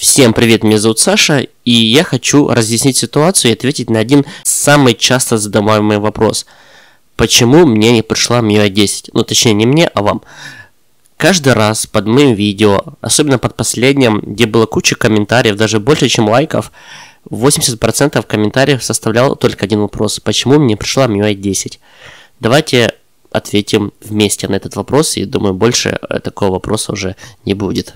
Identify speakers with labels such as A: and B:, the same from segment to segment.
A: Всем привет, меня зовут Саша, и я хочу разъяснить ситуацию и ответить на один самый часто задаваемый вопрос. Почему мне не пришла MIUI 10? Ну, точнее, не мне, а вам. Каждый раз под моим видео, особенно под последним, где было куча комментариев, даже больше, чем лайков, 80% комментариев составлял только один вопрос. Почему мне пришла MIUI 10? Давайте ответим вместе на этот вопрос, и думаю, больше э, такого вопроса уже не будет.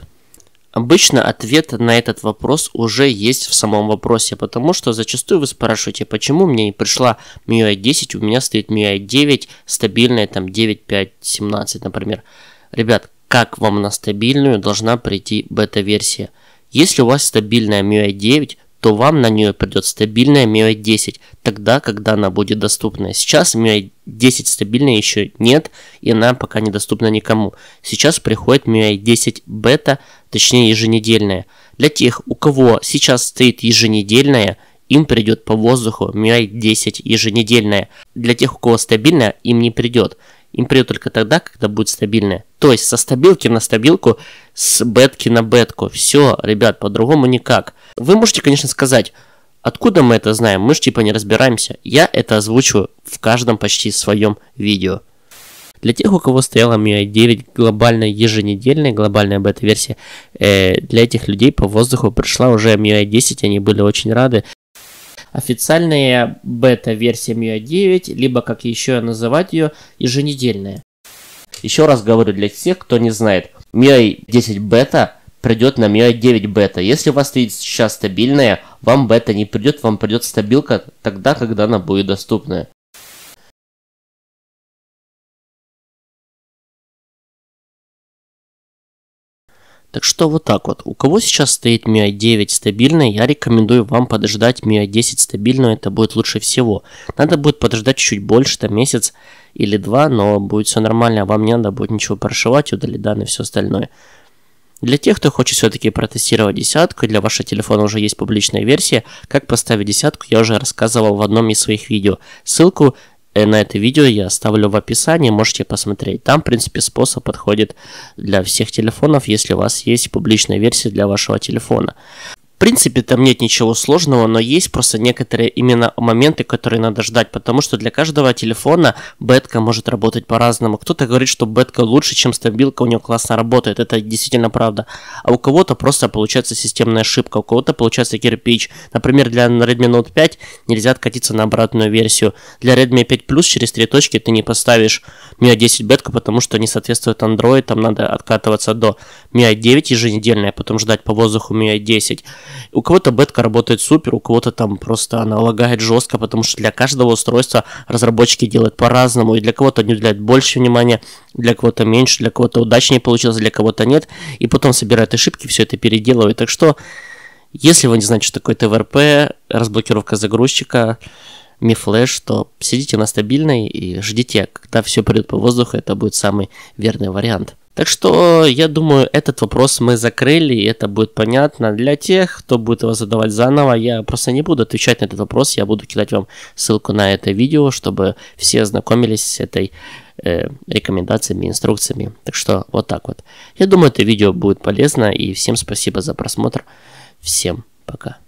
A: Обычно ответ на этот вопрос уже есть в самом вопросе, потому что зачастую вы спрашиваете, почему мне не пришла MIUI 10, у меня стоит MIUI 9, стабильная там 9.5.17, например. Ребят, как вам на стабильную должна прийти бета-версия? Если у вас стабильная MIUI 9, то вам на нее придет стабильная MIUI 10, тогда, когда она будет доступна. Сейчас MIUI 10 стабильная еще нет, и она пока недоступна никому. Сейчас приходит MIUI 10 бета, точнее еженедельная. Для тех, у кого сейчас стоит еженедельная, им придет по воздуху MIUI 10 еженедельная. Для тех, у кого стабильная, им не придет им придет только тогда, когда будет стабильная. То есть со стабилки на стабилку, с бетки на бетку. Все, ребят, по-другому никак. Вы можете, конечно, сказать, откуда мы это знаем, мы же типа не разбираемся. Я это озвучиваю в каждом почти своем видео. Для тех, у кого стояла MIUI 9 глобальная еженедельная глобальная бета-версия, э, для этих людей по воздуху пришла уже MIUI 10, они были очень рады официальная бета-версия MIUI 9, либо, как еще называть ее, еженедельная. Еще раз говорю для тех, кто не знает, MIUI 10 бета придет на MIUI 9 бета. Если у вас стоит сейчас стабильная, вам бета не придет, вам придет стабилка тогда, когда она будет доступная Так что вот так вот. У кого сейчас стоит MIUI 9 стабильная, я рекомендую вам подождать MIUI 10 стабильную, это будет лучше всего. Надо будет подождать чуть больше, там месяц или два, но будет все нормально, а вам не надо будет ничего прошивать, удалить данные, все остальное. Для тех, кто хочет все-таки протестировать десятку, для вашего телефона уже есть публичная версия, как поставить десятку, я уже рассказывал в одном из своих видео. Ссылку Э, на это видео я оставлю в описании, можете посмотреть. Там, в принципе, способ подходит для всех телефонов, если у вас есть публичная версия для вашего телефона. В принципе, там нет ничего сложного, но есть просто некоторые именно моменты, которые надо ждать, потому что для каждого телефона бетка может работать по-разному. Кто-то говорит, что бетка лучше, чем стабилка, у нее классно работает, это действительно правда. А у кого-то просто получается системная ошибка, у кого-то получается кирпич. Например, для Redmi Note 5 нельзя откатиться на обратную версию. Для Redmi 5 Plus через три точки ты не поставишь MI 10 бетку, потому что не соответствует Android, там надо откатываться до MI 9 еженедельная, потом ждать по воздуху MI 10. У кого-то бетка работает супер, у кого-то там просто она лагает жестко, потому что для каждого устройства разработчики делают по-разному, и для кого-то они уделяют больше внимания, для кого-то меньше, для кого-то удачнее получилось, для кого-то нет, и потом собирают ошибки, все это переделывают. Так что, если вы не знаете, что такое ТВРП, разблокировка загрузчика, мифлэш, то сидите на стабильной и ждите, когда все придет по воздуху, это будет самый верный вариант. Так что, э, я думаю, этот вопрос мы закрыли, и это будет понятно для тех, кто будет его задавать заново. Я просто не буду отвечать на этот вопрос, я буду кидать вам ссылку на это видео, чтобы все ознакомились с этой э, рекомендациями, инструкциями. Так что, вот так вот. Я думаю, это видео будет полезно, и всем спасибо за просмотр. Всем пока.